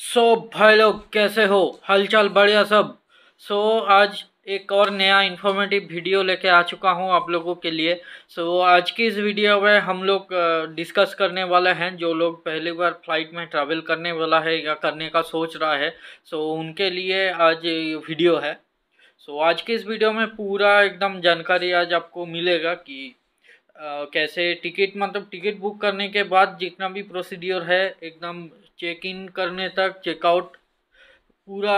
सो so, भाई लोग कैसे हो हलचल बढ़िया सब सो so, आज एक और नया इन्फॉर्मेटिव वीडियो लेके आ चुका हूँ आप लोगों के लिए सो so, आज की इस वीडियो में हम लोग डिस्कस करने वाले हैं जो लोग पहली बार फ्लाइट में ट्रैवल करने वाला है या करने का सोच रहा है सो so, उनके लिए आज वीडियो है सो so, आज की इस वीडियो में पूरा एकदम जानकारी आज आपको मिलेगा कि Uh, कैसे टिकट मतलब टिकट बुक करने के बाद जितना भी प्रोसीड्योर है एकदम चेक इन करने तक चेकआउट पूरा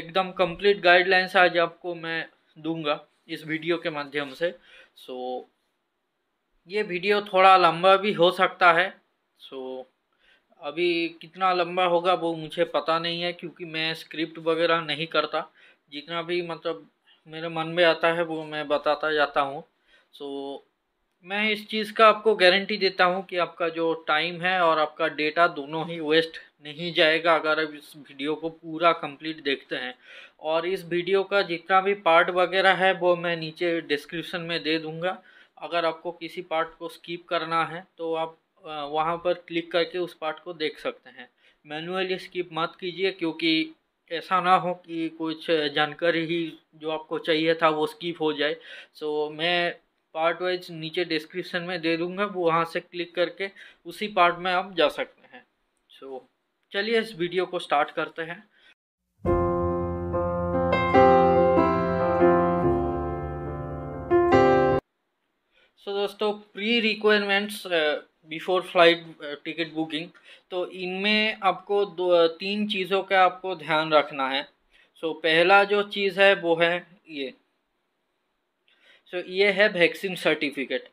एकदम कंप्लीट गाइडलाइंस आज आपको मैं दूंगा इस वीडियो के माध्यम से सो so, ये वीडियो थोड़ा लंबा भी हो सकता है सो so, अभी कितना लंबा होगा वो मुझे पता नहीं है क्योंकि मैं स्क्रिप्ट वगैरह नहीं करता जितना भी मतलब मेरे मन में आता है वो मैं बताता जाता हूँ सो so, मैं इस चीज़ का आपको गारंटी देता हूँ कि आपका जो टाइम है और आपका डेटा दोनों ही वेस्ट नहीं जाएगा अगर आप इस वीडियो को पूरा कंप्लीट देखते हैं और इस वीडियो का जितना भी पार्ट वगैरह है वो मैं नीचे डिस्क्रिप्शन में दे दूँगा अगर आपको किसी पार्ट को स्किप करना है तो आप वहाँ पर क्लिक करके उस पार्ट को देख सकते हैं मैनुअली स्किप मत कीजिए क्योंकि ऐसा ना हो कि कुछ जानकारी ही जो आपको चाहिए था वो स्किप हो जाए सो मैं पार्ट वाइज नीचे डिस्क्रिप्शन में दे दूंगा वो वहाँ से क्लिक करके उसी पार्ट में आप जा सकते हैं सो so, चलिए इस वीडियो को स्टार्ट करते हैं सो so, दोस्तों pre requirements before flight ticket booking तो इनमें आपको दो uh, तीन चीज़ों का आपको ध्यान रखना है सो so, पहला जो चीज़ है वो है ये सो तो so, ये है वैक्सीन सर्टिफिकेट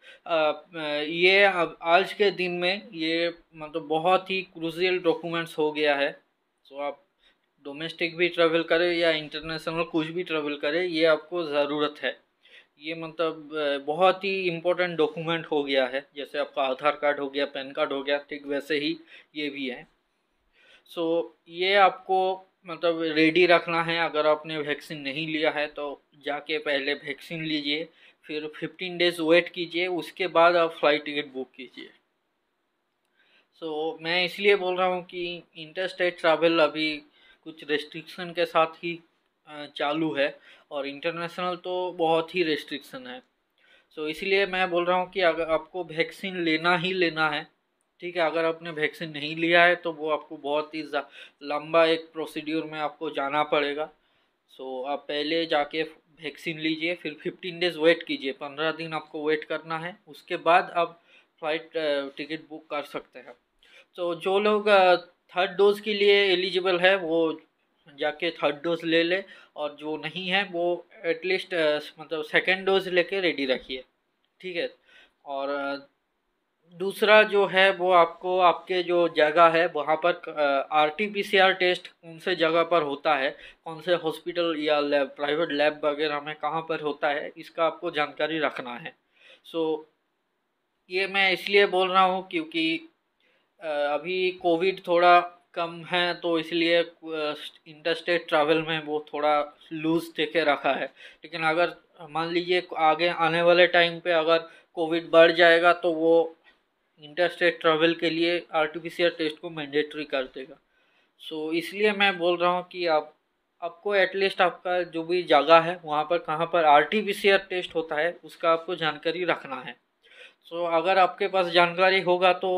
ये अब आज के दिन में ये मतलब बहुत ही क्रूजियल डॉक्यूमेंट्स हो गया है सो so, आप डोमेस्टिक भी ट्रैवल करें या इंटरनेशनल कुछ भी ट्रैवल करें ये आपको ज़रूरत है ये मतलब बहुत ही इम्पोर्टेंट डॉक्यूमेंट हो गया है जैसे आपका आधार कार्ड हो गया पैन कार्ड हो गया ठीक वैसे ही ये भी है सो so, ये आपको मतलब रेडी रखना है अगर आपने वैक्सीन नहीं लिया है तो जाके पहले वैक्सीन लीजिए फिर फिफ्टीन डेज़ वेट कीजिए उसके बाद आप फ्लाइट टिकट बुक कीजिए सो so, मैं इसलिए बोल रहा हूँ कि इंटर स्टेट ट्रैवल अभी कुछ रेस्ट्रिक्शन के साथ ही चालू है और इंटरनेशनल तो बहुत ही रेस्ट्रिक्शन है सो so, इसलिए मैं बोल रहा हूँ कि अगर आपको वैक्सीन लेना ही लेना है ठीक है अगर आपने वैक्सीन नहीं लिया है तो वो आपको बहुत ही लंबा एक प्रोसीड्यूर में आपको जाना पड़ेगा सो so, आप पहले जाके वैक्सीन लीजिए फिर फिफ्टीन डेज़ वेट कीजिए पंद्रह दिन आपको वेट करना है उसके बाद आप फ्लाइट टिकट बुक कर सकते हैं तो जो लोग थर्ड डोज़ के लिए एलिजिबल है वो जाके थर्ड डोज ले ले और जो नहीं है वो एटलीस्ट मतलब सेकेंड डोज लेके रेडी रखिए ठीक है और दूसरा जो है वो आपको आपके जो जगह है वहाँ पर R T P C R test कौन से जगह पर होता है कौन से हॉस्पिटल या लैब प्राइवेट लैब वगैरह में कहाँ पर होता है इसका आपको जानकारी रखना है सो so, ये मैं इसलिए बोल रहा हूँ क्योंकि अभी कोविड थोड़ा कम है तो इसलिए इंटरस्टेट ट्रैवल में वो थोड़ा लूज देखे रखा है लेकिन अगर मान लीजिए आगे आने वाले टाइम पे अगर कोविड बढ़ जाएगा तो वो इंटरस्टेट ट्रैवल के लिए R T P C R test को मैंडेटरी कर देगा सो so, इसलिए मैं बोल रहा हूँ कि आप आपको एटलीस्ट आपका जो भी जगह है वहाँ पर कहाँ पर R T P C R test होता है उसका आपको जानकारी रखना है सो so, अगर आपके पास जानकारी होगा तो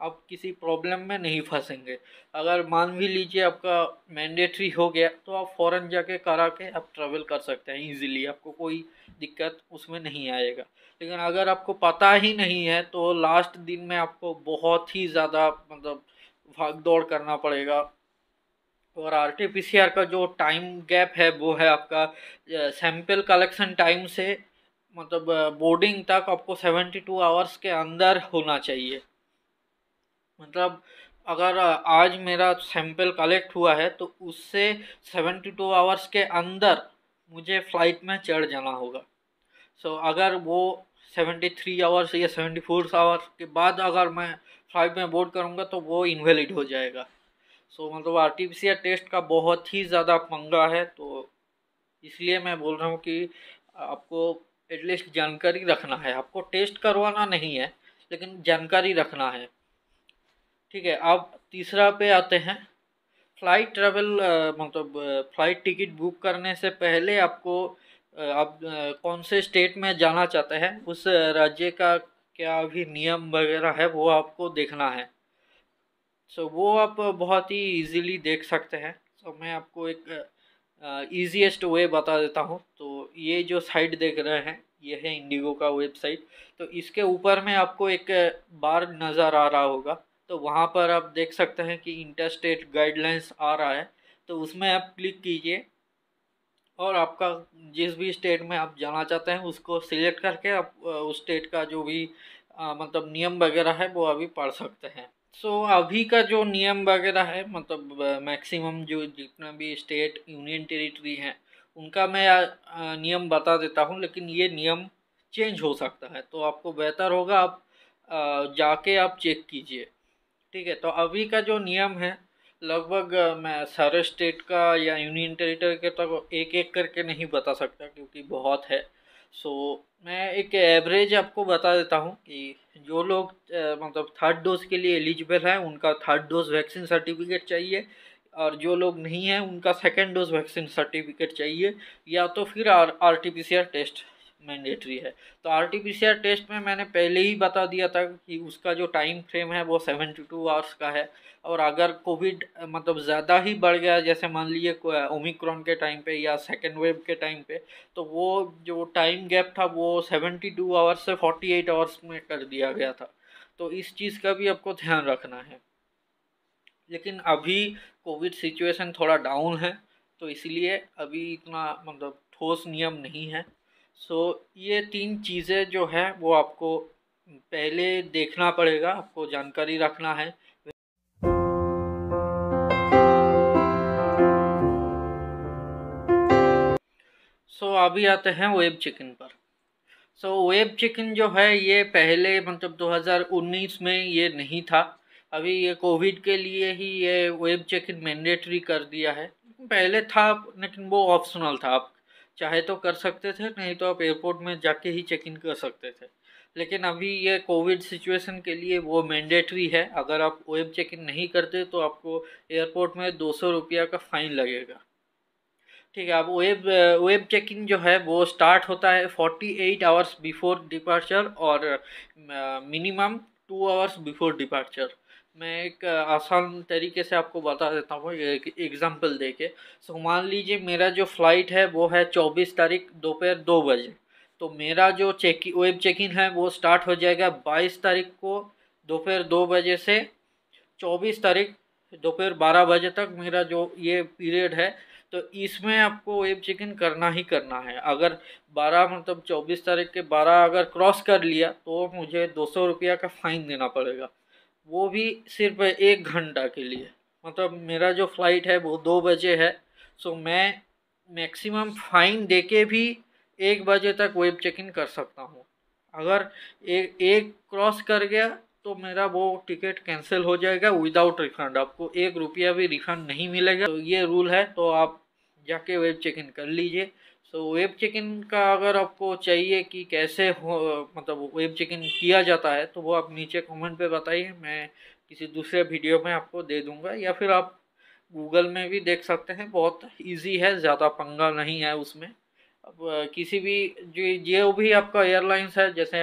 आप किसी प्रॉब्लम में नहीं फंसेंगे अगर मान भी लीजिए आपका मैंडेटरी हो गया तो आप फ़ौरन जाके करा के आप ट्रैवल कर सकते हैं ईज़िली आपको कोई दिक्कत उसमें नहीं आएगा लेकिन अगर आपको पता ही नहीं है तो लास्ट दिन में आपको बहुत ही ज़्यादा मतलब भाग दौड़ करना पड़ेगा और R T P C R का जो टाइम गैप है वो है आपका सैम्पल कलेक्शन टाइम से मतलब बोर्डिंग तक आपको सेवेंटी टू आवर्स के अंदर होना चाहिए मतलब अगर आज मेरा सैंपल कलेक्ट हुआ है तो उससे सेवेंटी टू आवर्स के अंदर मुझे फ़्लाइट में चढ़ जाना होगा सो so, अगर वो सेवेंटी थ्री आवर्स या सेवेंटी फोर आवर्स के बाद अगर मैं फ्लाइट में बोर्ड करूँगा तो वो इनवेलिड हो जाएगा सो so, मतलब आर्टिफिशियल टेस्ट का बहुत ही ज़्यादा पंगा है तो इसलिए मैं बोल रहा हूँ कि आपको एटलीस्ट जानकारी रखना है आपको टेस्ट करवाना नहीं है लेकिन जानकारी रखना है ठीक है अब तीसरा पे आते हैं फ़्लाइट ट्रेवल मतलब फ़्लाइट टिकट बुक करने से पहले आपको आप कौन से स्टेट में जाना चाहते हैं उस राज्य का क्या अभी नियम वगैरह है वो आपको देखना है सो वो आप बहुत ही इजीली देख सकते हैं सो मैं आपको एक ईजीएसट वे बता देता हूँ तो ये जो साइट देख रहे हैं ये है इंडिगो का वेबसाइट तो इसके ऊपर में आपको एक बार नज़र आ रहा होगा तो वहाँ पर आप देख सकते हैं कि इंटर स्टेट गाइडलाइंस आ रहा है तो उसमें आप क्लिक कीजिए और आपका जिस भी स्टेट में आप जाना चाहते हैं उसको सिलेक्ट करके आप उस स्टेट का जो भी आ, मतलब नियम वगैरह है वो अभी पढ़ सकते हैं सो so, अभी का जो नियम वगैरह है मतलब मैक्सिमम जो जितना भी स्टेट यूनियन टेरिटरी हैं उनका मैं आ, नियम बता देता हूँ लेकिन ये नियम चेंज हो सकता है तो आपको बेहतर होगा आप आ, जाके आप चेक कीजिए ठीक है तो अभी का जो नियम है लगभग मैं सारे स्टेट का या यूनियन टेरिटरी के तक तो एक एक करके नहीं बता सकता क्योंकि बहुत है सो so, मैं एक एवरेज आपको बता देता हूँ कि जो लोग मतलब थर्ड डोज के लिए एलिजिबल हैं उनका थर्ड डोज वैक्सीन सर्टिफिकेट चाहिए और जो लोग नहीं हैं उनका सेकेंड डोज वैक्सीन सर्टिफिकेट चाहिए या तो फिर R R T P C R test mandatory है तो R T P C R test में मैंने पहले ही बता दिया था कि उसका जो टाइम फ्रेम है वो सेवेंटी टू आवर्स का है और अगर कोविड मतलब ज़्यादा ही बढ़ गया जैसे मान लीजिए ओमिक्रॉन के टाइम पे या सेकेंड वेव के टाइम पे तो वो जो टाइम गैप था वो सेवेंटी टू आवर्स से फोर्टी एट आवर्स में कर दिया गया था तो इस चीज़ का भी आपको ध्यान रखना है लेकिन अभी कोविड सिचुएशन थोड़ा डाउन है तो इसलिए अभी इतना मतलब ठोस नियम नहीं है सो so, ये तीन चीज़ें जो हैं वो आपको पहले देखना पड़ेगा आपको जानकारी रखना है सो so, अभी आते हैं वेब चिकन पर सो so, वेब चिकन जो है ये पहले मतलब 2019 में ये नहीं था अभी ये कोविड के लिए ही ये वेब चिकन मैंडेटरी कर दिया है पहले था लेकिन वो ऑप्शनल था आप चाहे तो कर सकते थे नहीं तो आप एयरपोर्ट में जाके ही चेक इन कर सकते थे लेकिन अभी ये कोविड सिचुएशन के लिए वो मैंडेटरी है अगर आप वेब चेक इन नहीं करते तो आपको एयरपोर्ट में दो सौ रुपया का फ़ाइन लगेगा ठीक है अब वेब वेब चेक इन जो है वो स्टार्ट होता है forty eight hours before departure और minimum two hours before departure मैं एक आसान तरीके से आपको बता देता हूँ एक एग्ज़ाम्पल दे के सो मान लीजिए मेरा जो फ़्लाइट है वो है चौबीस तारीख दोपहर दो बजे तो मेरा जो चेक वेब चेक इन है वो स्टार्ट हो जाएगा बाईस तारीख को दोपहर दो बजे से चौबीस तारीख दोपहर बारह बजे तक मेरा जो ये पीरियड है तो इसमें आपको वेब चेक इन करना ही करना है अगर बारह मतलब चौबीस तारीख के बारह अगर क्रॉस कर लिया तो मुझे दो सौ रुपया का फ़ाइन देना पड़ेगा वो भी सिर्फ एक घंटा के लिए मतलब मेरा जो फ़्लाइट है वो दो बजे है सो मैं मैक्सिमम फ़ाइन दे के भी एक बजे तक वेब चेक इन कर सकता हूँ अगर एक एक क्रॉस कर गया तो मेरा वो टिकट कैंसिल हो जाएगा विदाउट रिफंड आपको एक रुपया भी रिफंड नहीं मिलेगा तो ये रूल है तो आप जाके वेब चेक इन कर लीजिए सो तो वेब चिकन का अगर आपको चाहिए कि कैसे हो मतलब वेब चिकन किया जाता है तो वो आप नीचे कमेंट पे बताइए मैं किसी दूसरे वीडियो में आपको दे दूंगा या फिर आप गूगल में भी देख सकते हैं बहुत इजी है ज़्यादा पंगा नहीं है उसमें अब किसी भी जो जो भी आपका एयरलाइंस है जैसे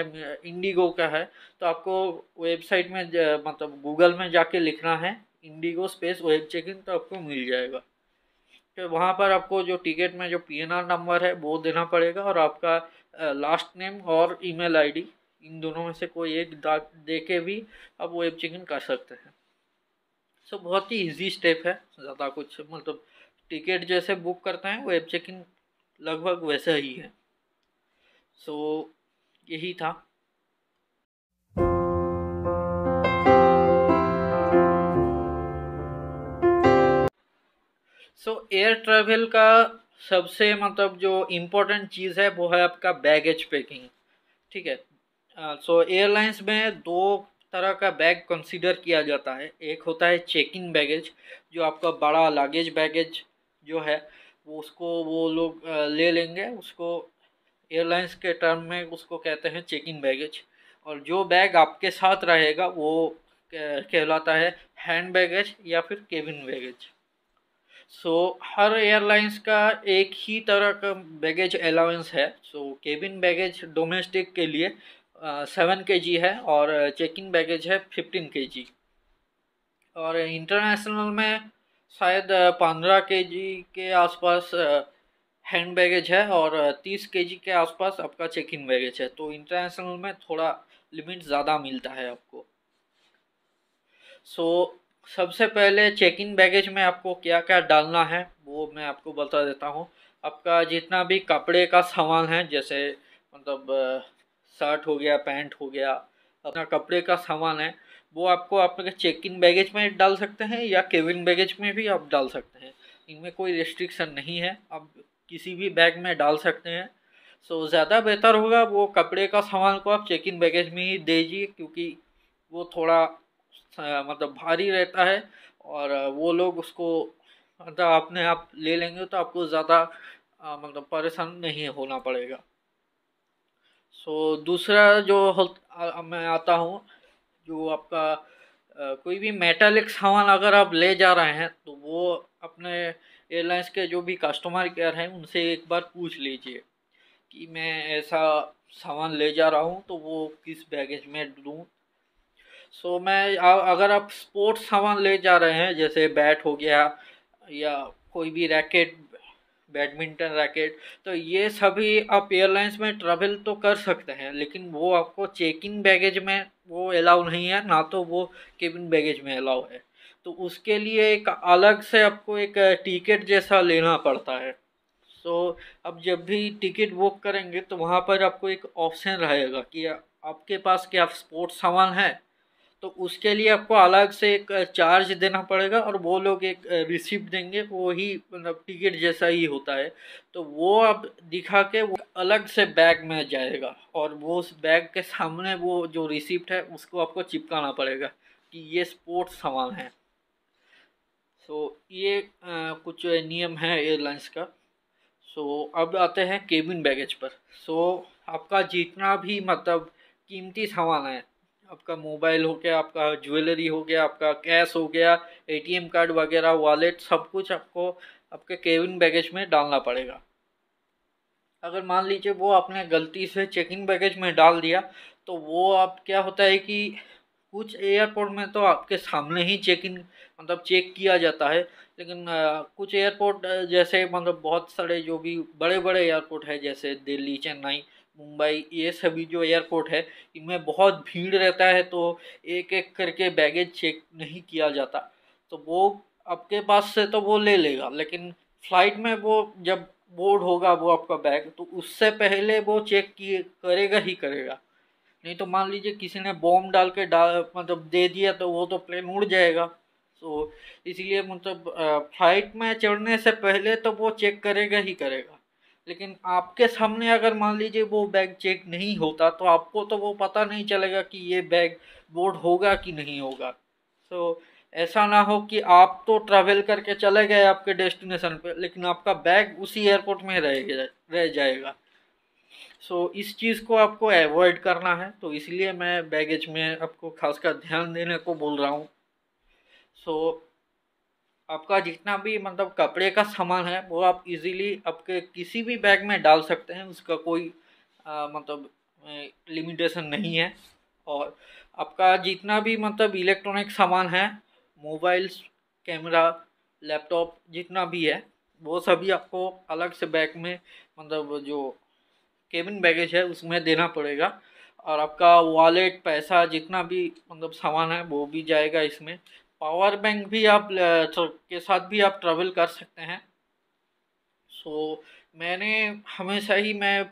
इंडिगो का है तो आपको वेबसाइट में मतलब गूगल में जाके लिखना है इंडिगो स्पेस वेब चेकिंग तो आपको मिल जाएगा फिर वहाँ पर आपको जो टिकट में जो पीएनआर नंबर है वो देना पड़ेगा और आपका लास्ट नेम और ईमेल आईडी इन दोनों में से कोई एक दे के भी आप वेब चेकिंग कर सकते हैं सो so, बहुत ही इजी स्टेप है ज़्यादा कुछ मतलब टिकट जैसे बुक करते हैं वेब चेकिंग लगभग वैसा ही है सो so, यही था सो एयर ट्रैवल का सबसे मतलब जो इम्पोर्टेंट चीज़ है वो है आपका बैगेज पैकिंग ठीक है सो uh, एयरलाइंस so, में दो तरह का बैग कंसीडर किया जाता है एक होता है चेक इन बैगेज जो आपका बड़ा लगेज बैगेज जो है वो उसको वो लोग ले लेंगे उसको एयरलाइंस के टर्म में उसको कहते हैं चेक इन बैगेज और जो बैग आपके साथ रहेगा वो कहलाता है हैंड बैगेज या फिर केबिन बैगेज सो so, हर एयरलाइंस का एक ही तरह का बैगेज अलाउंस है सो केबिन बैगेज डोमेस्टिक के लिए सेवन के जी है और चेक इन बैगेज है फिफ्टीन के जी और इंटरनेशनल में शायद पंद्रह के जी के आसपास हैंड बैगेज है और तीस के जी के आसपास आपका चेक इन बैगेज है तो इंटरनेशनल में थोड़ा लिमिट ज़्यादा मिलता है आपको सो so, सबसे पहले चेक इन बैगेज में आपको क्या क्या डालना है वो मैं आपको बता देता हूँ आपका जितना भी कपड़े का सामान है जैसे मतलब शर्ट हो गया पैंट हो गया अपना कपड़े का सामान है वो आपको आपके चेक इन बैगेज में डाल सकते हैं या केविन बैगेज में भी आप डाल सकते हैं इनमें कोई रिस्ट्रिक्शन नहीं है आप किसी भी बैग में डाल सकते हैं सो so, ज़्यादा बेहतर होगा वो कपड़े का सामान को आप चेक इन बैगेज में ही दीजिए क्योंकि वो थोड़ा मतलब भारी रहता है और वो लोग उसको मतलब अपने आप ले लेंगे तो आपको ज़्यादा मतलब परेशान नहीं होना पड़ेगा सो so, दूसरा जो आ, मैं आता हूँ जो आपका आ, कोई भी मेटालिक सामान अगर आप ले जा रहे हैं तो वो अपने एयरलाइंस के जो भी कस्टमर केयर हैं उनसे एक बार पूछ लीजिए कि मैं ऐसा सामान ले जा रहा हूँ तो वो किस बैगेज में दूँ सो so, मैं आ, अगर आप स्पोर्ट्स सामान ले जा रहे हैं जैसे बैट हो गया या कोई भी रैकेट बैडमिंटन रैकेट तो ये सभी आप एयरलाइंस में ट्रैवल तो कर सकते हैं लेकिन वो आपको चेक इन बैगेज में वो अलाउ नहीं है ना तो वो केबिन बैगेज में अलाउ है तो उसके लिए एक अलग से आपको एक टिकट जैसा लेना पड़ता है सो so, अब जब भी टिकट बुक करेंगे तो वहाँ पर आपको एक ऑप्शन रहेगा कि आपके पास क्या स्पोर्ट्स सामान है तो उसके लिए आपको अलग से एक चार्ज देना पड़ेगा और वो लोग एक रिसिप्ट देंगे वो ही मतलब टिकट जैसा ही होता है तो वो आप दिखा के वो अलग से बैग में जाएगा और वो उस बैग के सामने वो जो रिसिप्ट है उसको आपको चिपकाना पड़ेगा कि ये स्पोर्ट्स सामान है सो ये आ, कुछ नियम है एयरलाइंस का सो अब आते हैं केबिन बैगेज पर सो आपका जितना भी मतलब कीमती सामान है आपका मोबाइल हो गया आपका ज्वेलरी हो गया आपका कैश हो गया एटीएम कार्ड वगैरह वॉलेट सब कुछ आपको आपके केविन बैगेज में डालना पड़ेगा अगर मान लीजिए वो आपने गलती से चेकिंग बैगेज में डाल दिया तो वो आप क्या होता है कि कुछ एयरपोर्ट में तो आपके सामने ही चेक इन मतलब चेक किया जाता है लेकिन कुछ एयरपोर्ट जैसे मतलब बहुत सारे जो भी बड़े बड़े एयरपोर्ट है जैसे दिल्ली चेन्नई मुंबई ये सभी जो एयरपोर्ट है इनमें बहुत भीड़ रहता है तो एक एक करके बैगेज चेक नहीं किया जाता तो वो आपके पास से तो वो ले लेगा लेकिन फ्लाइट में वो जब बोर्ड होगा वो आपका बैग तो उससे पहले वो चेक किए करेगा ही करेगा नहीं तो मान लीजिए किसी ने बॉम्ब डाल के डाल मतलब दे दिया तो वो तो प्लेन उड़ जाएगा तो इसलिए मतलब फ्लाइट में चढ़ने से पहले तो वो चेक करेगा ही करेगा लेकिन आपके सामने अगर मान लीजिए वो बैग चेक नहीं होता तो आपको तो वो पता नहीं चलेगा कि ये बैग बोर्ड होगा कि नहीं होगा सो so, ऐसा ना हो कि आप तो ट्रैवल करके चले गए आपके डेस्टिनेशन पे लेकिन आपका बैग उसी एयरपोर्ट में रह रह जाएगा सो so, इस चीज़ को आपको अवॉइड करना है तो इसलिए मैं बैगेज में आपको खासकर ध्यान देने को बोल रहा हूँ सो so, आपका जितना भी मतलब कपड़े का सामान है वो आप इजीली आपके किसी भी बैग में डाल सकते हैं उसका कोई आ, मतलब लिमिटेशन नहीं है और आपका जितना भी मतलब इलेक्ट्रॉनिक सामान है मोबाइल्स कैमरा लैपटॉप जितना भी है वो सभी आपको अलग से बैग में मतलब जो केबिन बैगेज है उसमें देना पड़ेगा और आपका वॉलेट पैसा जितना भी मतलब सामान है वो भी जाएगा इसमें पावर बैंक भी आप तो के साथ भी आप ट्रैवल कर सकते हैं सो so, मैंने हमेशा ही मैं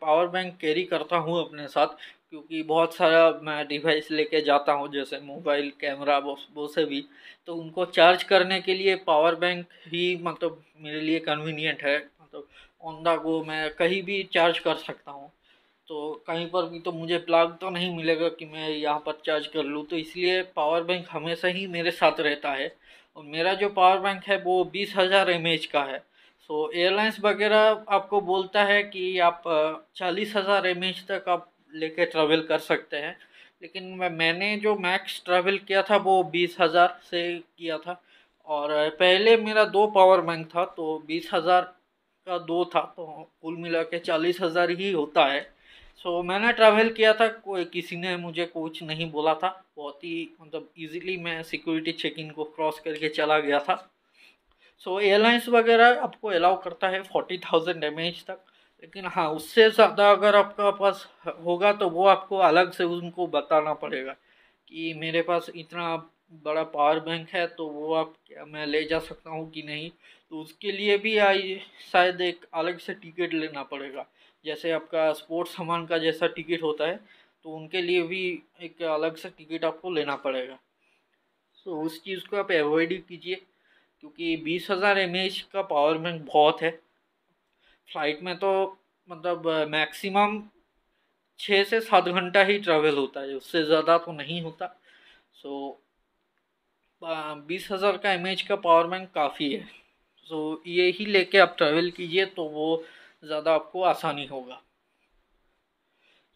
पावर बैंक कैरी करता हूँ अपने साथ क्योंकि बहुत सारा मैं डिवाइस लेके जाता हूँ जैसे मोबाइल कैमरा वो से भी तो उनको चार्ज करने के लिए पावर बैंक ही मतलब मेरे लिए कन्वीनियंट है मतलब ऑन द गो मैं कहीं भी चार्ज कर सकता हूँ तो कहीं पर भी तो मुझे प्लग तो नहीं मिलेगा कि मैं यहाँ पर चार्ज कर लूँ तो इसलिए पावर बैंक हमेशा ही मेरे साथ रहता है और मेरा जो पावर बैंक है वो बीस हज़ार एम का है सो एयरलाइंस वगैरह आपको बोलता है कि आप चालीस हज़ार एम तक आप लेके ट्रैवल कर सकते हैं लेकिन मैंने जो मैक्स ट्रैवल किया था वो बीस हज़ार से किया था और पहले मेरा दो पावर बैंक था तो बीस हज़ार का दो था तो कुल मिला के चालीस हज़ार ही होता है सो so, मैंने ट्रैवल किया था कोई किसी ने मुझे कोच नहीं बोला था बहुत ही मतलब इजीली मैं सिक्योरिटी चेक इन को क्रॉस करके चला गया था सो so, एयरलाइंस वगैरह आपको अलाउ करता है फोर्टी थाउजेंड एम तक लेकिन हाँ उससे ज़्यादा अगर आपका पास होगा तो वो आपको अलग से उनको बताना पड़ेगा कि मेरे पास इतना बड़ा पावर बैंक है तो वो आप क्या मैं ले जा सकता हूँ कि नहीं तो उसके लिए भी आई शायद एक अलग से टिकट लेना पड़ेगा जैसे आपका स्पोर्ट्स सामान का जैसा टिकट होता है तो उनके लिए भी एक अलग सा टिकट आपको लेना पड़ेगा सो उस चीज़ को आप एवॉइड कीजिए क्योंकि बीस हज़ार एम का पावर बैंक बहुत है फ्लाइट में तो मतलब मैक्सिमम छः से सात घंटा ही ट्रैवल होता है उससे ज़्यादा तो नहीं होता सो बीस हज़ार का एम का पावर बैंक काफ़ी है सो so, ये ही लेके आप ट्रैवल कीजिए तो वो ज़्यादा आपको आसानी होगा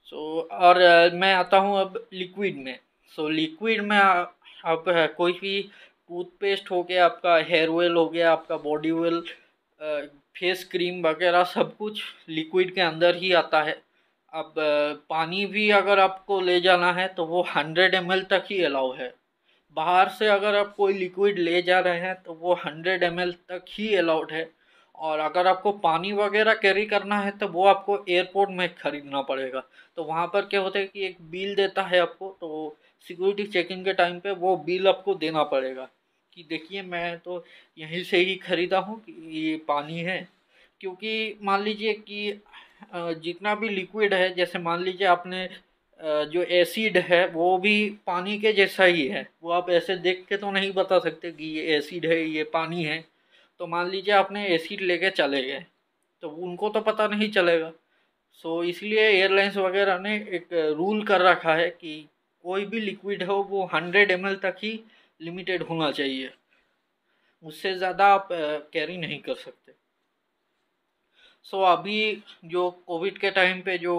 सो so, और मैं आता हूँ अब लिक्विड में सो so, लिक्विड में आप कोई भी टूथपेस्ट हो गया आपका हेयर ऑयल हो गया आपका बॉडी ऑयल फेस क्रीम वगैरह सब कुछ लिक्विड के अंदर ही आता है अब पानी भी अगर आपको ले जाना है तो वो हंड्रेड एम तक ही अलाउ है बाहर से अगर आप कोई लिक्विड ले जा रहे हैं तो वो हंड्रेड एम तक ही अलाउड है और अगर आपको पानी वगैरह कैरी करना है तो वो आपको एयरपोर्ट में ख़रीदना पड़ेगा तो वहाँ पर क्या होता है कि एक बिल देता है आपको तो सिक्योरिटी चेकिंग के टाइम पे वो बिल आपको देना पड़ेगा कि देखिए मैं तो यहीं से ही ख़रीदा हूँ कि ये पानी है क्योंकि मान लीजिए कि जितना भी लिक्विड है जैसे मान लीजिए आपने जो एसिड है वो भी पानी के जैसा ही है वो आप ऐसे देख के तो नहीं बता सकते कि ये एसिड है ये पानी है तो मान लीजिए आपने ए ले लेके चले गए तो उनको तो पता नहीं चलेगा सो so, इसलिए एयरलाइंस वगैरह ने एक रूल कर रखा है कि कोई भी लिक्विड हो वो हंड्रेड एम तक ही लिमिटेड होना चाहिए उससे ज़्यादा आप कैरी नहीं कर सकते सो so, अभी जो कोविड के टाइम पे जो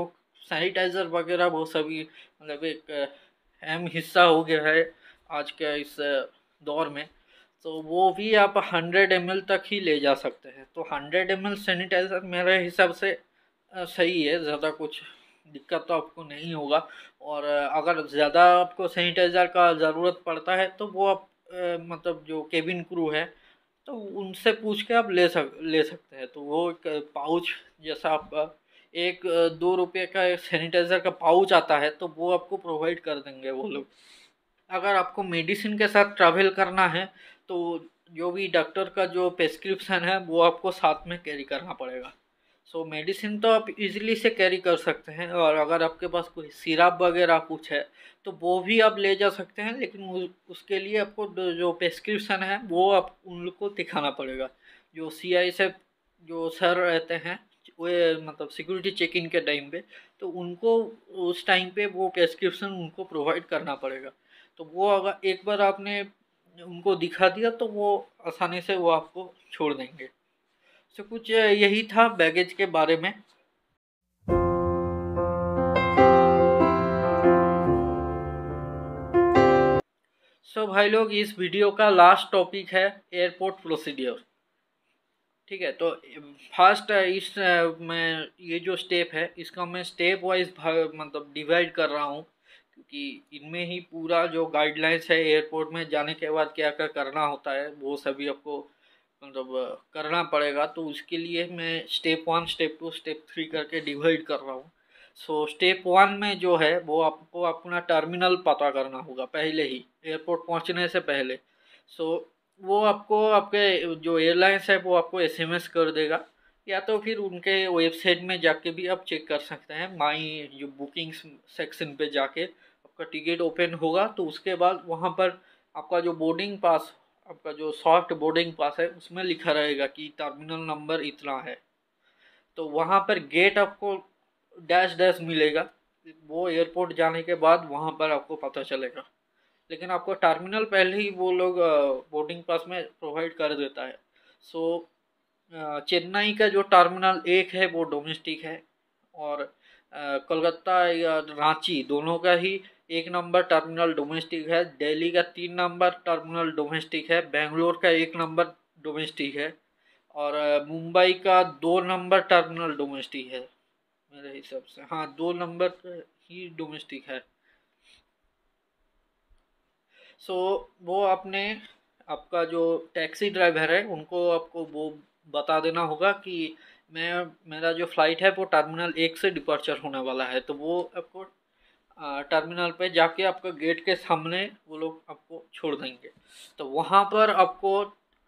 सैनिटाइज़र वगैरह वो सभी मतलब एक अहम हिस्सा हो गया है आज के इस दौर में तो वो भी आप 100 एम तक ही ले जा सकते हैं तो 100 एम सैनिटाइज़र मेरे हिसाब से सही है ज़्यादा कुछ दिक्कत तो आपको नहीं होगा और अगर ज़्यादा आपको सैनिटाइज़र का ज़रूरत पड़ता है तो वो आप मतलब जो केबिन क्रू है तो उनसे पूछ के आप ले सक ले सकते हैं तो वो एक पाउच जैसा आप एक दो रुपये का सैनिटाइज़र का पाउच आता है तो वो आपको प्रोवाइड कर देंगे वो लोग अगर आपको मेडिसिन के साथ ट्रैवल करना है तो जो भी डॉक्टर का जो प्रेस्क्रिप्शन है वो आपको साथ में कैरी करना पड़ेगा सो so, मेडिसिन तो आप इजीली से कैरी कर सकते हैं और अगर आपके पास कोई सिरप वगैरह कुछ है तो वो भी आप ले जा सकते हैं लेकिन उसके लिए आपको जो प्रेस्क्रिप्शन है वो आप उन लोग को दिखाना पड़ेगा जो आई से जो सर रहते हैं वे मतलब सिक्योरिटी चेक इन के टाइम पे तो उनको उस टाइम पे वो प्रेस्क्रिप्शन उनको प्रोवाइड करना पड़ेगा तो वो अगर एक बार आपने उनको दिखा दिया तो वो आसानी से वो आपको छोड़ देंगे तो कुछ यही था बैगेज के बारे में सो so, भाई लोग इस वीडियो का लास्ट टॉपिक है एयरपोर्ट प्रोसीडियर ठीक है तो फर्स्ट इस में ये जो स्टेप है इसका मैं स्टेप वाइज मतलब डिवाइड कर रहा हूँ क्योंकि इनमें ही पूरा जो गाइडलाइंस है एयरपोर्ट में जाने के बाद क्या क्या करना होता है वो सभी आपको मतलब करना पड़ेगा तो उसके लिए मैं step one step two step three करके डिवाइड कर रहा हूँ सो स्टेप वन में जो है वो आपको अपना टर्मिनल पता करना होगा पहले ही एयरपोर्ट पहुँचने से पहले सो so, वो आपको आपके जो एयरलाइंस है वो आपको एसएमएस कर देगा या तो फिर उनके वेबसाइट में जाके भी आप चेक कर सकते हैं माई जो बुकिंग्स सेक्शन पे जाके आपका टिकट ओपन होगा तो उसके बाद वहाँ पर आपका जो बोर्डिंग पास आपका जो सॉफ्ट बोर्डिंग पास है उसमें लिखा रहेगा कि टर्मिनल नंबर इतना है तो वहाँ पर गेट आपको डैश डैश मिलेगा वो एयरपोर्ट जाने के बाद वहाँ पर आपको पता चलेगा लेकिन आपको टर्मिनल पहले ही वो लोग बोर्डिंग पास में प्रोवाइड कर देता है सो so, चेन्नई का जो टर्मिनल एक है वो डोमेस्टिक है और कोलकाता या रांची दोनों का ही एक नंबर टर्मिनल डोमेस्टिक है दिल्ली का तीन नंबर टर्मिनल डोमेस्टिक है बेंगलोर का एक नंबर डोमेस्टिक है और मुंबई का दो नंबर टर्मिनल डोमेस्टिक है मेरे हिसाब से हाँ दो नंबर ही डोमेस्टिक है सो so, वो आपने आपका जो टैक्सी ड्राइवर है उनको आपको वो बता देना होगा कि मैं मेरा जो फ़्लाइट है वो टर्मिनल एक से डिपार्चर होने वाला है तो वो आपको टर्मिनल पे जाके आपका गेट के सामने वो लोग आपको छोड़ देंगे तो वहाँ पर आपको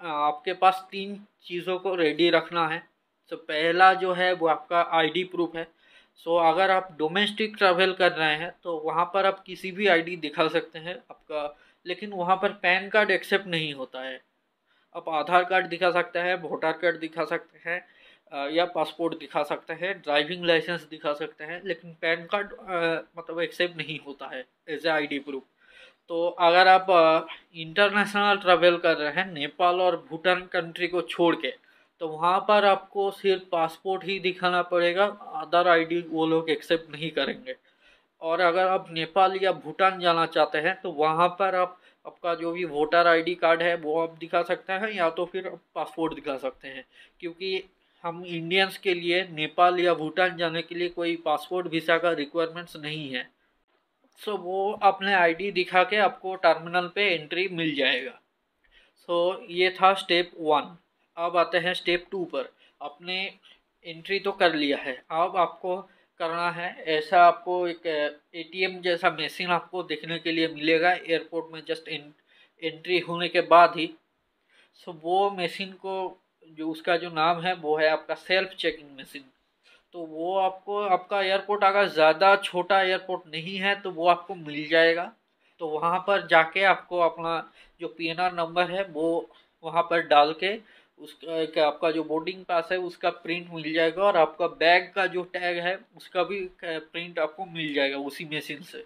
आपके पास तीन चीज़ों को रेडी रखना है तो पहला जो है वो आपका आईडी प्रूफ है सो अगर आप डोमेस्टिक ट्रैवल कर रहे हैं तो वहाँ पर आप किसी भी आईडी दिखा सकते हैं आपका लेकिन वहाँ पर पैन कार्ड एक्सेप्ट नहीं होता है आप आधार कार्ड दिखा सकते हैं वोटर कार्ड दिखा सकते हैं या पासपोर्ट दिखा सकते हैं ड्राइविंग लाइसेंस दिखा सकते हैं लेकिन पैन कार्ड मतलब एक्सेप्ट नहीं होता है एज ए आई प्रूफ तो अगर आप इंटरनेशनल ट्रैवल कर रहे हैं नेपाल और भूटान कंट्री को छोड़ के तो वहाँ पर आपको सिर्फ पासपोर्ट ही दिखाना पड़ेगा अदर आईडी वो लोग एक्सेप्ट नहीं करेंगे और अगर आप नेपाल या भूटान जाना चाहते हैं तो वहाँ पर आप आपका जो भी वोटर आईडी कार्ड है वो आप दिखा सकते हैं या तो फिर पासपोर्ट दिखा सकते हैं क्योंकि हम इंडियंस के लिए नेपाल या भूटान जाने के लिए कोई पासपोर्ट वीसा का रिक्वायरमेंट्स नहीं है सो so, वो अपने आईडी दिखा के आपको टर्मिनल पे एंट्री मिल जाएगा सो so, ये था स्टेप वन अब आते हैं स्टेप टू पर आपने एंट्री तो कर लिया है अब आपको करना है ऐसा आपको एक एटीएम जैसा मशीन आपको देखने के लिए मिलेगा एयरपोर्ट में जस्ट इन एंट्री होने के बाद ही सो वो मशीन को जो उसका जो नाम है वो है आपका सेल्फ चेकिंग मशीन तो वो आपको आपका एयरपोर्ट अगर ज़्यादा छोटा एयरपोर्ट नहीं है तो वो आपको मिल जाएगा तो वहाँ पर जाके आपको अपना जो पी नंबर है वो वहाँ पर डाल के उसका एक आपका जो बोर्डिंग पास है उसका प्रिंट मिल जाएगा और आपका बैग का जो टैग है उसका भी प्रिंट आपको मिल जाएगा उसी मशीन से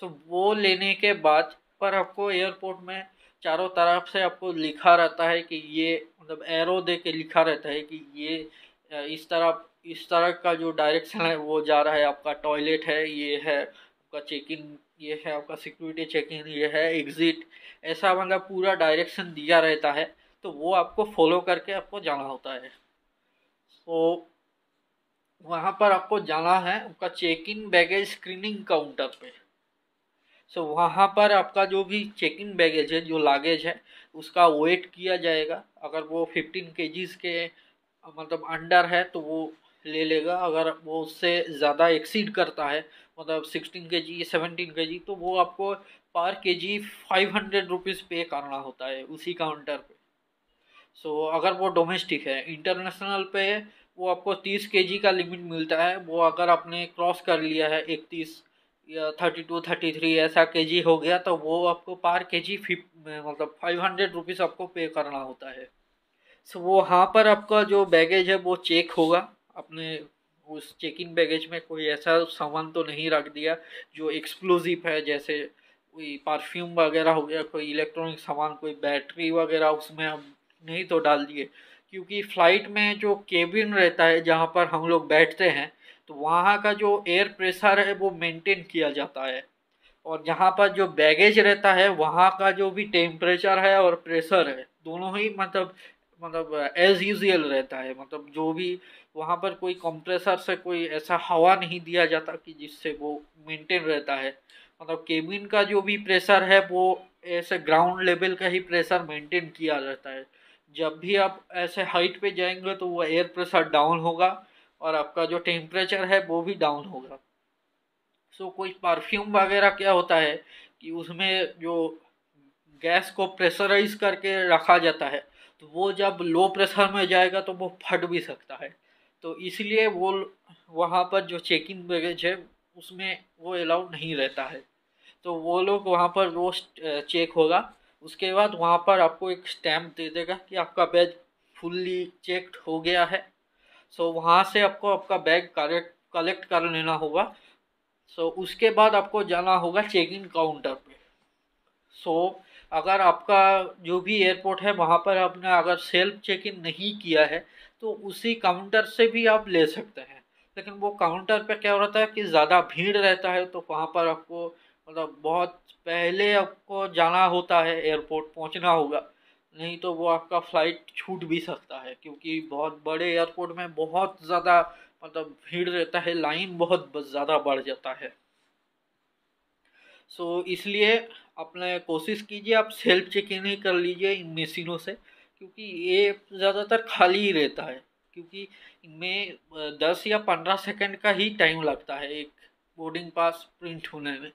सो so, वो लेने के बाद पर आपको एयरपोर्ट में चारों तरफ से आपको लिखा रहता है कि ये मतलब एरो दे के लिखा रहता है कि ये इस तरफ इस तरह का जो डायरेक्शन है वो जा रहा है आपका टॉयलेट है ये है आपका चेक इन ये है आपका सिक्योरिटी चेक इन ये है एग्ज़िट ऐसा मतलब पूरा डायरेक्शन दिया रहता है तो वो आपको फॉलो करके आपको जाना होता है सो so, वहाँ पर आपको जाना है उनका check in baggage screening counter पे सो so, वहाँ पर आपका जो भी चेक इन बैगेज है जो लागेज है उसका वेट किया जाएगा अगर वो फिफ्टीन के के मतलब अंडर है तो वो ले लेगा अगर वो उससे ज़्यादा एक्सीड करता है मतलब सिक्सटीन के जी सेवनटीन के जी तो वो आपको पर के जी फाइव हंड्रेड रुपीज़ पे करना होता है उसी काउंटर पे सो so, अगर वो डोमेस्टिक है इंटरनेशनल पे वो आपको तीस के का लिमिट मिलता है वो अगर आपने क्रॉस कर लिया है इकतीस या थर्टी टू थर्टी थ्री ऐसा के जी हो गया तो वो आपको पर के जी फिफ मतलब फाइव हंड्रेड रुपीज़ आपको पे करना होता है सो so, वो वहाँ पर आपका जो बैगेज है वो चेक होगा अपने उस चेक इन बैगेज में कोई ऐसा सामान तो नहीं रख दिया जो एक्सप्लोजिव है जैसे कोई परफ्यूम वगैरह हो गया कोई इलेक्ट्रॉनिक सामान कोई बैटरी वगैरह उसमें हम नहीं तो डाल दिए क्योंकि फ़्लाइट में जो केबिन रहता है जहाँ पर हम लोग बैठते हैं तो वहाँ का जो एयर प्रेशर है वो मेंटेन किया जाता है और जहाँ पर जो बैगेज रहता है वहाँ का जो भी टेम्परेचर है और प्रेशर है दोनों ही मतलब मतलब एज यूजल रहता है मतलब जो भी वहाँ पर कोई कंप्रेसर से कोई ऐसा हवा नहीं दिया जाता कि जिससे वो मेंटेन रहता है मतलब केबिन का जो भी प्रेशर है वो ऐसे ग्राउंड लेवल का ही प्रेशर मेंटेन किया रहता है जब भी आप ऐसे हाइट पे जाएंगे तो वो एयर प्रेशर डाउन होगा और आपका जो टेम्परेचर है वो भी डाउन होगा सो so, कोई परफ्यूम वगैरह क्या होता है कि उसमें जो गैस को प्रेशराइज करके रखा जाता है तो वो जब लो प्रेशर में जाएगा तो वो फट भी सकता है तो इसलिए वो वहाँ पर जो चेकिंग बैगेज है उसमें वो अलाउ नहीं रहता है तो वो लोग वहाँ पर रोज चेक होगा उसके बाद वहाँ पर आपको एक स्टैम्प दे देगा कि आपका बैग फुल्ली चेकड हो गया है सो so, वहाँ से आपको आपका बैग कलेक्ट कलेक्ट कर लेना होगा सो so, उसके बाद आपको जाना होगा चेक इन काउंटर पे सो so, अगर आपका जो भी एयरपोर्ट है वहाँ पर आपने अगर सेल्फ चेक इन नहीं किया है तो उसी काउंटर से भी आप ले सकते हैं लेकिन वो काउंटर पे क्या रहता है कि ज़्यादा भीड़ रहता है तो वहाँ पर आपको मतलब बहुत पहले आपको जाना होता है एयरपोर्ट पहुंचना होगा नहीं तो वो आपका फ़्लाइट छूट भी सकता है क्योंकि बहुत बड़े एयरपोर्ट में बहुत ज़्यादा मतलब भीड़ रहता है लाइन बहुत ज़्यादा बढ़ जाता है सो so, इसलिए अपने कोशिश कीजिए आप सेल्फ चेक इन ही कर लीजिए इन मशीनों से क्योंकि ये ज़्यादातर खाली ही रहता है क्योंकि इनमें दस या पंद्रह सेकंड का ही टाइम लगता है एक बोर्डिंग पास प्रिंट होने में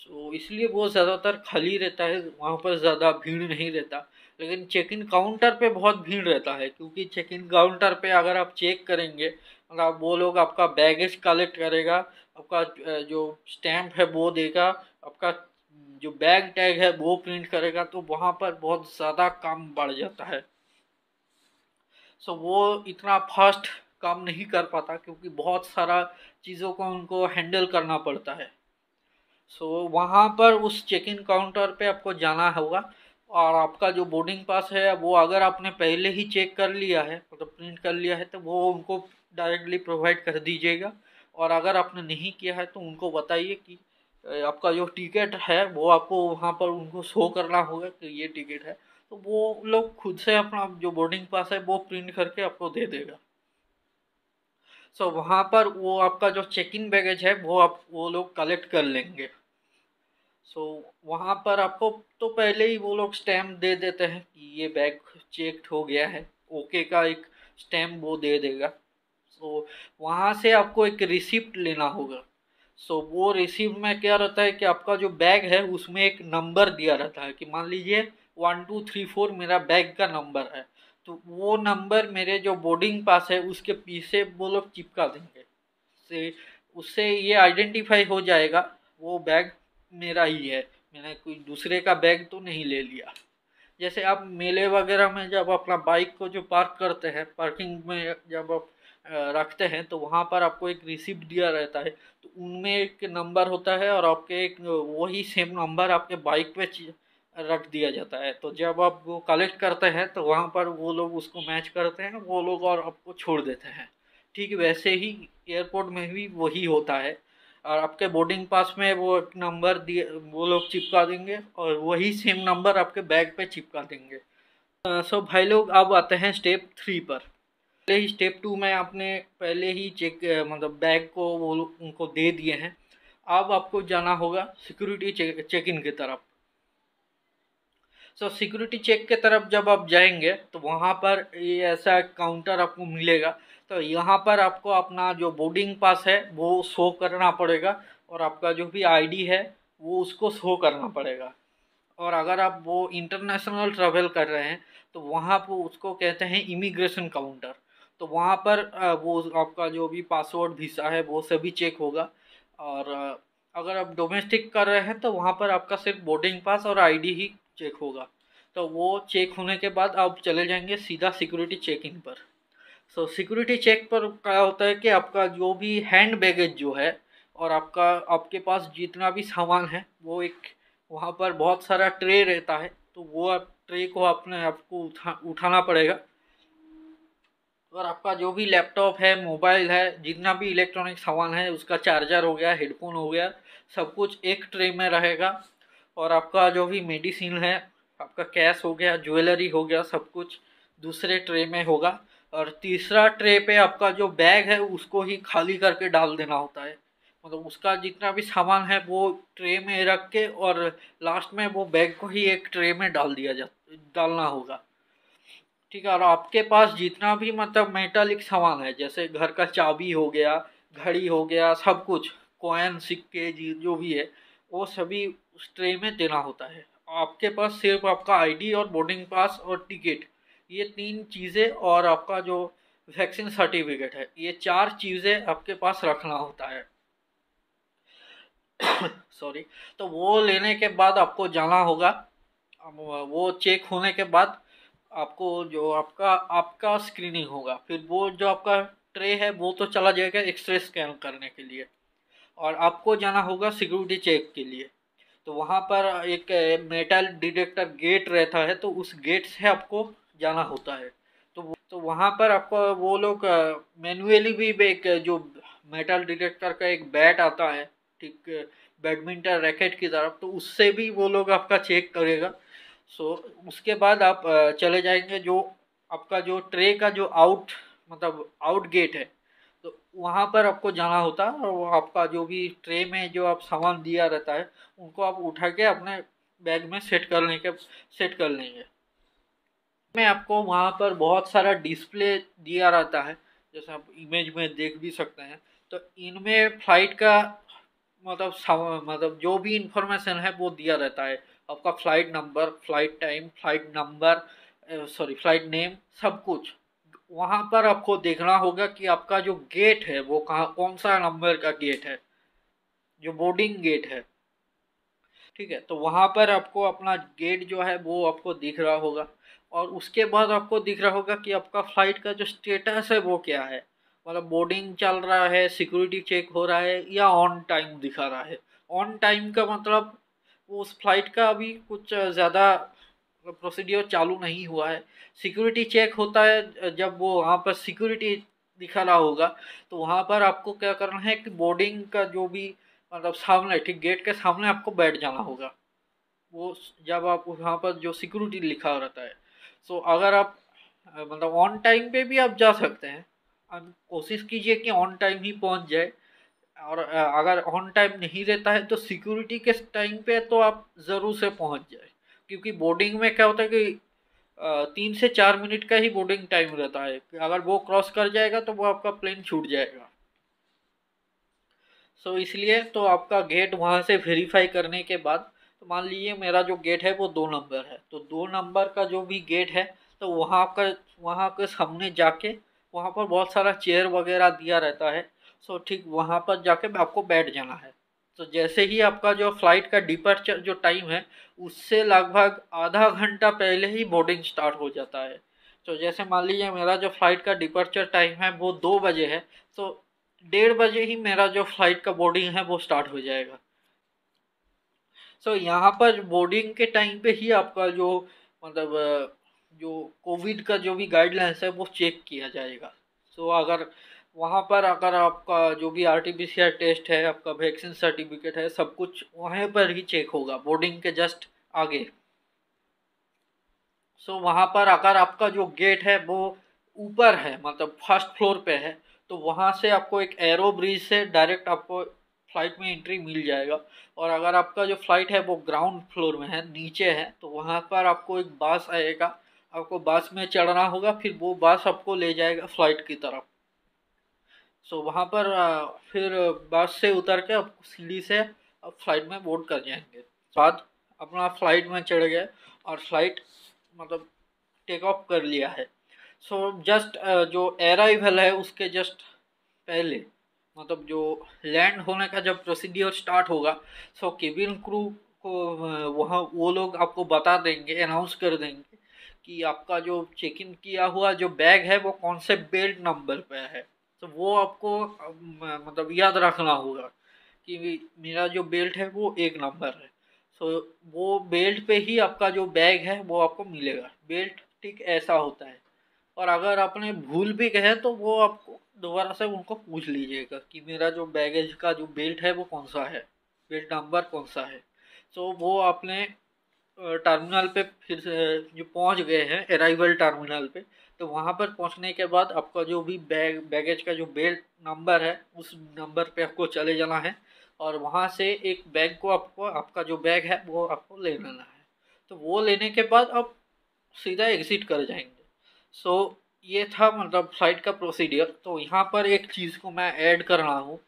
सो इसलिए वो ज़्यादातर खाली रहता है वहाँ पर ज़्यादा भीड़ नहीं रहता लेकिन चेक इन काउंटर पे बहुत भीड़ रहता है क्योंकि चेक इन काउंटर पे अगर आप चेक करेंगे मतलब वो लोग आपका बैगेज कलेक्ट करेगा आपका जो स्टैम्प है वो देगा आपका जो बैग टैग है वो प्रिंट करेगा तो वहाँ पर बहुत ज़्यादा काम बढ़ जाता है सो वो इतना फास्ट काम नहीं कर पाता क्योंकि बहुत सारा चीज़ों को उनको हैंडल करना पड़ता है सो so, वहाँ पर उस चेक इन काउंटर पे आपको जाना होगा और आपका जो बोर्डिंग पास है वो अगर आपने पहले ही चेक कर लिया है मतलब तो प्रिंट कर लिया है तो वो उनको डायरेक्टली प्रोवाइड कर दीजिएगा और अगर आपने नहीं किया है तो उनको बताइए कि आपका जो टिकट है वो आपको वहाँ पर उनको शो करना होगा कि ये टिकट है तो वो लोग खुद से अपना जो बोर्डिंग पास है वो प्रिंट करके आपको दे देगा सो so, वहाँ पर वो आपका जो चेक इन बैगेज है वो आप वो लोग कलेक्ट कर लेंगे सो so, वहाँ पर आपको तो पहले ही वो लोग स्टैम्प दे देते हैं कि ये बैग चेकड हो गया है ओके का एक स्टैम्प वो दे देगा सो so, वहाँ से आपको एक रिसिप्ट लेना होगा सो so, वो रिसिप्ट में क्या रहता है कि आपका जो बैग है उसमें एक नंबर दिया रहता है कि मान लीजिए वन टू थ्री फोर मेरा बैग का नंबर है तो वो नंबर मेरे जो बोर्डिंग पास है उसके पीछे वो लोग चिपका देंगे से उससे ये आइडेंटिफाई हो जाएगा वो बैग मेरा ही है मैंने कोई दूसरे का बैग तो नहीं ले लिया जैसे आप मेले वगैरह में जब अपना बाइक को जो पार्क करते हैं पार्किंग में जब आप रखते हैं तो वहाँ पर आपको एक रिसिप्ट दिया रहता है तो उनमें एक नंबर होता है और आपके एक वही सेम नंबर आपके बाइक पे रख दिया जाता है तो जब आप वो कलेक्ट करते हैं तो वहाँ पर वो लोग उसको मैच करते हैं वो लोग और आपको छोड़ देते हैं ठीक वैसे ही एयरपोर्ट में भी वही होता है और आपके बोर्डिंग पास में वो एक नंबर दिए वो लोग चिपका देंगे और वही सेम नंबर आपके बैग पे चिपका देंगे सो भाई लोग अब आते हैं स्टेप थ्री पर पहले ही स्टेप टू में आपने पहले ही चेक मतलब बैग को वो उनको दे दिए हैं अब आपको जाना होगा सिक्योरिटी चेक, चेक इन की तरफ सो सिक्योरिटी चेक के तरफ जब आप जाएंगे तो वहाँ पर ये ऐसा काउंटर आपको मिलेगा तो यहाँ पर आपको अपना जो बोर्डिंग पास है वो शो करना पड़ेगा और आपका जो भी आईडी है वो उसको शो करना पड़ेगा और अगर आप वो इंटरनेशनल ट्रैवल कर रहे हैं तो वहाँ पर उसको कहते हैं इमिग्रेशन काउंटर तो वहाँ पर वो आपका जो भी पासवर्ड भीसा है वो सभी चेक होगा और अगर आप डोमेस्टिक कर रहे हैं तो वहाँ पर आपका सिर्फ बोर्डिंग पास और आईडी ही चेक होगा तो वो चेक होने के बाद आप चले जाएंगे सीधा सिक्योरिटी चेक इन पर सो सिक्योरिटी चेक पर क्या होता है कि आपका जो भी हैंड बैगेज जो है और आपका आपके पास जितना भी सामान है वो एक वहाँ पर बहुत सारा ट्रे रहता है तो वो आप ट्रे को आपने आपको उठा उठाना पड़ेगा और आपका जो भी लैपटॉप है मोबाइल है जितना भी इलेक्ट्रॉनिक सामान है उसका चार्जर हो गया हेडफोन हो गया सब कुछ एक ट्रे में रहेगा और आपका जो भी मेडिसिन है आपका कैश हो गया ज्वेलरी हो गया सब कुछ दूसरे ट्रे में होगा और तीसरा ट्रे पे आपका जो बैग है उसको ही खाली करके डाल देना होता है मतलब उसका जितना भी सामान है वो ट्रे में रख के और लास्ट में वो बैग को ही एक ट्रे में डाल दिया जा डालना होगा ठीक है और आपके पास जितना भी मतलब मेटालिक सामान है जैसे घर का चाबी हो गया घड़ी हो गया सब कुछ कोयन सिक्के जी जो भी है वो सभी उस ट्रे में देना होता है आपके पास सिर्फ आपका आईडी और बोर्डिंग पास और टिकट ये तीन चीज़ें और आपका जो वैक्सीन सर्टिफिकेट है ये चार चीज़ें आपके पास रखना होता है सॉरी तो वो लेने के बाद आपको जाना होगा वो चेक होने के बाद आपको जो आपका आपका स्क्रीनिंग होगा फिर वो जो आपका ट्रे है वो तो चला जाएगा एक्सरे स्कैन करने के लिए और आपको जाना होगा सिक्योरिटी चेक के लिए तो वहाँ पर एक मेटल डिटेक्टर गेट रहता है तो उस गेट से आपको जाना होता है तो तो वहाँ पर आपको वो लोग मैनुअली भी एक जो मेटल डिटेक्टर का एक बैट आता है ठीक बैडमिंटन रैकेट की तरफ तो उससे भी वो लोग आपका चेक करेगा सो उसके बाद आप चले जाएंगे जो आपका जो ट्रे का जो आउट मतलब आउट गेट है तो वहाँ पर आपको जाना होता है और वो आपका जो भी ट्रे में जो आप सामान दिया रहता है उनको आप उठा के अपने बैग में सेट कर लेंगे सेट कर लेंगे में आपको वहाँ पर बहुत सारा डिस्प्ले दिया रहता है जैसे आप इमेज में देख भी सकते हैं तो इनमें फ्लाइट का मतलब मतलब जो भी इंफॉर्मेशन है वो दिया रहता है आपका flight number flight time flight number sorry flight name सब कुछ वहाँ पर आपको देखना होगा कि आपका जो गेट है वो कहाँ कौन सा नंबर का गेट है जो बोर्डिंग गेट है ठीक है तो वहाँ पर आपको अपना गेट जो है वो आपको दिख रहा होगा और उसके बाद आपको दिख रहा होगा कि आपका फ़्लाइट का जो स्टेटस है वो क्या है मतलब बोर्डिंग चल रहा है सिक्योरिटी चेक हो रहा है या ऑन टाइम दिखा रहा है ऑन टाइम का मतलब उस फ्लाइट का अभी कुछ ज़्यादा प्रोसीडियर चालू नहीं हुआ है सिक्योरिटी चेक होता है जब वो वहाँ पर सिक्योरिटी दिखा रहा होगा तो वहाँ पर आपको क्या करना है कि बोर्डिंग का जो भी मतलब सामने ठीक गेट के सामने आपको बैठ जाना होगा वो जब आप वहाँ पर जो सिक्योरिटी लिखा रहता है सो so, अगर आप मतलब ऑन टाइम पे भी आप जा सकते हैं कोशिश कीजिए कि ऑन टाइम ही पहुंच जाए और अगर ऑन टाइम नहीं रहता है तो सिक्योरिटी के टाइम पे तो आप ज़रूर से पहुंच जाए क्योंकि बोर्डिंग में क्या होता है कि तीन से चार मिनट का ही बोर्डिंग टाइम रहता है अगर वो क्रॉस कर जाएगा तो वो आपका प्लेन छूट जाएगा सो so, इसलिए तो आपका गेट वहाँ से वेरीफाई करने के बाद तो मान लीजिए मेरा जो गेट है वो दो नंबर है तो दो नंबर का जो भी गेट है तो वहाँ का वहाँ के सामने जाके वहाँ पर बहुत सारा चेयर वगैरह दिया रहता है सो ठीक वहाँ पर जाके आपको बैठ जाना है तो जैसे ही आपका जो फ्लाइट का डिपार्चर जो टाइम है उससे लगभग आधा घंटा पहले ही बोर्डिंग स्टार्ट हो जाता है तो जैसे मान लीजिए मेरा जो फ्लाइट का डिपार्चर टाइम है वो दो बजे है तो डेढ़ बजे ही मेरा जो फ्लाइट का बोर्डिंग है वो स्टार्ट हो जाएगा सो यहाँ पर बोर्डिंग के टाइम पे ही आपका जो मतलब जो कोविड का जो भी गाइडलाइंस है वो चेक किया जाएगा सो अगर वहाँ पर अगर आपका जो भी R T P C R test है आपका वैक्सीन सर्टिफिकेट है सब कुछ वहीं पर ही चेक होगा बोर्डिंग के जस्ट आगे सो वहाँ पर अगर आपका जो गेट है वो ऊपर है मतलब फर्स्ट फ्लोर पे है तो वहाँ से आपको एक एरो ब्रिज से डायरेक्ट आपको फ़्लाइट में एंट्री मिल जाएगा और अगर आपका जो फ़्लाइट है वो ग्राउंड फ्लोर में है नीचे है तो वहाँ पर आपको एक बास आएगा आपको बास में चढ़ना होगा फिर वो बास आपको ले जाएगा फ़्लाइट की तरफ सो वहाँ पर फिर बास से उतर के आपको सीढ़ी से आप फ्लाइट में बोर्ड कर जाएंगे बाद अपना फ़्लाइट में चढ़ गए और फ्लाइट मतलब टेक ऑफ कर लिया है सो so, जस्ट जो एराइवल है उसके जस्ट पहले मतलब जो लैंड होने का जब प्रोसीडियर स्टार्ट होगा सो केबिन क्रू को वहाँ वो लोग आपको बता देंगे अनाउंस कर देंगे कि आपका जो चेक इन किया हुआ जो बैग है वो कौन से बेल्ट नंबर पे है तो वो आपको मतलब याद रखना होगा कि मेरा जो बेल्ट है वो एक नंबर है सो वो बेल्ट पे ही आपका जो बैग है वो आपको मिलेगा बेल्ट ठीक ऐसा होता है और अगर आपने भूल भी गए तो वो आपको दोबारा से उनको पूछ लीजिएगा कि मेरा जो बैगेज का जो बेल्ट है वो कौन सा है बेल्ट नंबर कौन सा है सो वो आपने टर्मिनल पे फिर से जो पहुंच गए हैं अराइवल टर्मिनल पे तो वहाँ पर पहुँचने के बाद आपका जो भी बैग बैगेज का जो बेल्ट नंबर है उस नंबर पे आपको चले जाना है और वहाँ से एक बैग को आपको आपका जो बैग है वो आपको ले लेना है तो वो लेने के बाद आप सीधा एग्ज़िट कर जाएंगे सो so, ये था मतलब साइट का प्रोसीडियर तो यहाँ पर एक चीज़ को मैं ऐड कर रहा हूँ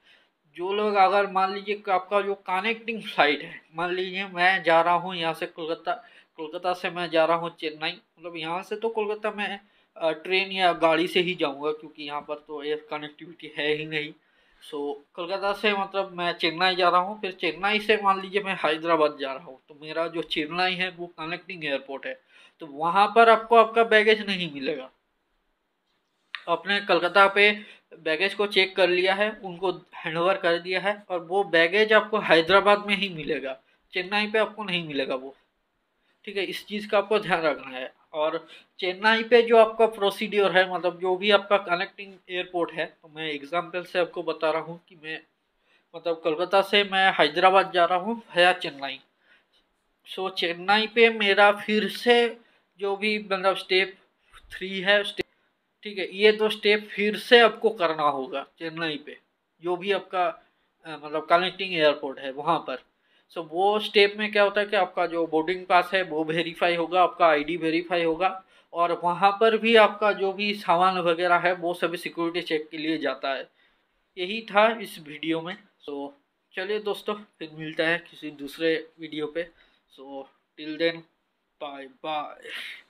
जो लोग अगर मान लीजिए आपका जो कनेक्टिंग फ्लाइट है मान लीजिए मैं जा रहा हूँ यहाँ से कोलकाता कोलकाता से मैं जा रहा हूँ चेन्नई मतलब यहाँ से तो कोलकाता मैं ट्रेन या गाड़ी से ही जाऊँगा क्योंकि यहाँ पर तो एयर कनेक्टिविटी है ही नहीं सो so, कोलकाता से मतलब मैं चेन्नई जा रहा हूँ फिर चेन्नई से मान लीजिए मैं हैदराबाद जा रहा हूँ तो मेरा जो चेन्नई है वो कनेक्टिंग एयरपोर्ट है तो वहाँ पर आपको आपका बैगेज नहीं मिलेगा अपने कलकत्ता पे बैगेज को चेक कर लिया है उनको हैंड ओवर कर दिया है और वो बैगेज आपको हैदराबाद में ही मिलेगा चेन्नई पे आपको नहीं मिलेगा वो ठीक है इस चीज़ का आपको ध्यान रखना है और चेन्नई पे जो आपका प्रोसीड्योर है मतलब जो भी आपका कनेक्टिंग एयरपोर्ट है तो मैं एग्जाम्पल से आपको बता रहा हूँ कि मैं मतलब कलकत्ता से मैं हैदराबाद जा रहा हूँ भया चेन्नई सो चेन्नई पे मेरा फिर से जो भी मतलब स्टेप थ्री है स्टेप ठीक है ये दो स्टेप फिर से आपको करना होगा चेन्नई पे जो भी आपका मतलब कनेक्टिंग एयरपोर्ट है वहाँ पर सो so, वो स्टेप में क्या होता है कि आपका जो बोर्डिंग पास है वो वेरीफाई होगा आपका आईडी वेरीफाई होगा और वहाँ पर भी आपका जो भी सामान वगैरह है वो सभी सिक्योरिटी चेक के लिए जाता है यही था इस वीडियो में सो so, चलिए दोस्तों फिर मिलता है किसी दूसरे वीडियो पे so till then bye bye